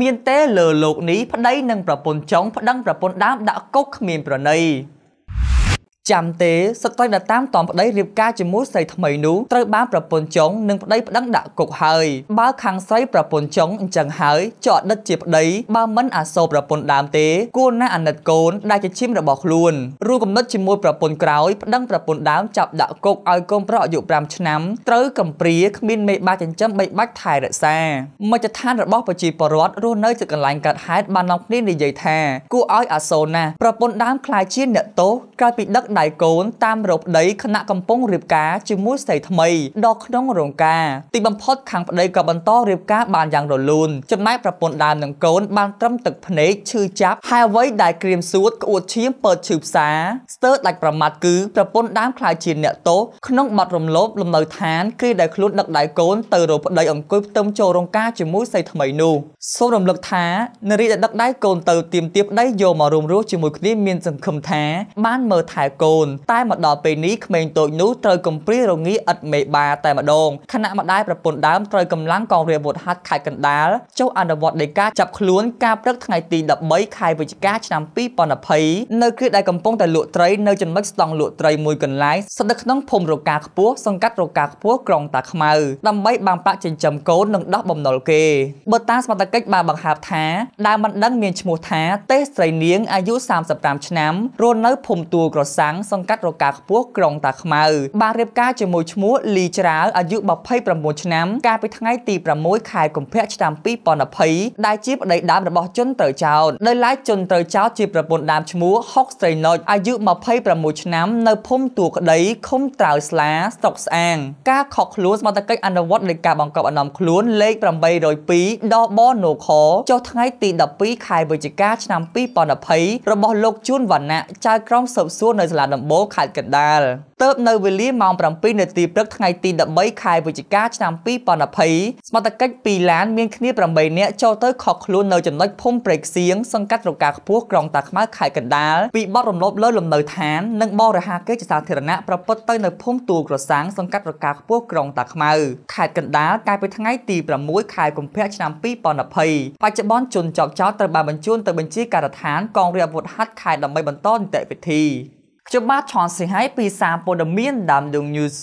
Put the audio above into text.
មានទេលើលោកនេះប្តីនិងប្រពន្ធចុងប្តឹងប្រពន្ធដើមដាក់គុកគ្មានប្រណីចាំទេសឹកតែតាមតមប្តីរៀបការជាមួយស្រីថ្មីនោះត្រូវបានប្រពន្ធចុងនិងប្តីប្តឹងដាក់គុកហើយបើខាងស្រីប្រពន្ធចុងអញ្ចឹងហើយចោអតីតជាប្តីបើមិនអាសូរប្រពន្ធដើមទេគួរណាអាណិតកូនដែលជាឈាមរបស់ខ្លួនរួមកំណត់ជាមួយប្រពន្ធក្រោយប្តឹងប្រពន្ធដើមចាប់ដាក់គុកឲ្យកូនប្រុសអាយុ5ឆ្នាំត្រូវកំព្រាគ្មានមេបាចិញ្ចឹមបីបាច់ថែរក្សាមជ្ឈដ្ឋានរបស់ប្រជាពលរដ្ឋរស់នៅជិតកន្លែងកើតហេតុបាននាំគ្នានិយាយថា គួរឲ្យអាសូរណាស់ប្រពន្ធដើមខ្លាចជាអ្នកទោសក្រោយពីដឹកដៃកូនតាមរោបដីគណៈកំពុងរៀបការជាមួយស្រីថ្មីដល់ក្នុងរោងការទីបំផុតខាងប្តីក៏បន្តរៀបការបានយ៉ាងរលូនចំណែកប្រពន្ធដើមនិងកូនបានត្រឹមទឹកភ្នែកឈឺចាប់ហើយអ្វីដែលក្រៀមសួតក្អួតឈាមពើឈឺផ្សាស្ទើរដាច់ប្រមាត់គឺប្រពន្ធដើមខ្លាចជាអ្នកទោសក្នុងបទរំលោភលំនៅឋានគ្រាដែលខ្លួនដឹកដៃកូនទៅរោបដីអង្គុយផ្ទឹមចូលរោងការជាមួយស្រីថ្មីនោះសូមរំលឹកថានារីដែលដឹកដៃកូនទៅទៀមទាប្តីយកមករួមរស់ជាមួយគ្នាមានសង្ឃឹមថាបានមើលថែកូនតែមកដល់ពេលនេះក្មេងតូចនោះត្រូវកំព្រារងាឥតមេបាតែម្ដងខណៈម្ដាយប្រពន្ធដើមត្រូវកម្លាំងកងរាជវុធហັດខេត្តកណ្ដាលចុះអនុវត្តដីកាចាប់ខ្លួនការព្រឹកថ្ងៃទី13ខែវិច្ឆិកាឆ្នាំ2020នៅគ្រាដែលកំពុងតែលក់ត្រីនៅចំណុចស្ដង់លក់ត្រីមួយកន្លែងស្ថិតនៅក្នុងភូមិរកាខ្ពស់សង្កាត់រកាខ្ពស់ក្រុងតាខ្មៅដើម្បីបាំងប្រាក់ចិញ្ចឹមកូននិងដោះបំណុលគេបើតាមសមត្ថកិច្ចបានបង្ហាប់ថាដើមមិនដឹងមានឈ្មោះថាទេសស្រីនាងអាយុ35ឆ្នាំរស់នៅភូមិទួលក្រសាំងសង្កាត់រកាខ្ពស់ក្រុងតាខ្មៅបានរៀបការជាមួយឈ្មោះលីច្រាវអាយុ29ឆ្នាំកាលពីថ្ងៃទី6ខែកុម្ភៈឆ្នាំ2020ដែលជាប្តីដើមរបស់ ជនត្រូវចោតដោយឡែកជនត្រូវចោតជាប្រពន្ធដើមឈ្មោះហុកស្រីណុចអាយុ26ឆ្នាំ នៅភូមិទួលក្តីឃុំត្រាវស្លាស្រុកស្អាង ការខកខ្លួនសមត្ថកិច្ចអនុវត្តនៃការបង្កប់អនុមខ្លួនលេខ802ដបណូខចុះថ្ងៃទី12ខែវិច្ឆិកាឆ្នាំ2020របស់លោកជួនវណ្ណៈចៅក្រមស៊ើបប់សួរនៅសាលាដំបូលខេត្តកណ្ដាលទៅនៅវេលាម៉ោង7នាទីព្រឹកថ្ងៃទី13ខែវិច្ឆិកាឆ្នាំ2020ស្មតកិច្ច2ឡានមានគ្នា8នាក់ចូលទៅខកខ្លួននៅចំណុចភូមិព្រែកសៀងសង្កាត់រកាខ្ពស់ក្រុងតាខ្មៅខេត្តកណ្ដាលពីបទរំលោភលើលំនៅឋាននិងបរិហាគេជាសាធារណៈប្រព្រឹត្តទៅនៅភូមិទួលក្រសាំងសង្កាត់រកាខ្ពស់ក្រុងតាខ្មៅខេត្តកណ្ដាលកាលពីថ្ងៃទី6ខែកុម្ភៈឆ្នាំ2020បច្ចុប្បន្នជនចោកចោតត្រូវបានបញ្ជូនទៅបញ្ជាការដ្ឋានកងរាជអាវុធហត្ថខេត្តដើម្បីបន្តនីតិវិធីខ្ញុំបាទឈនសីហៃពីសារព័ត៌មានដើមដង News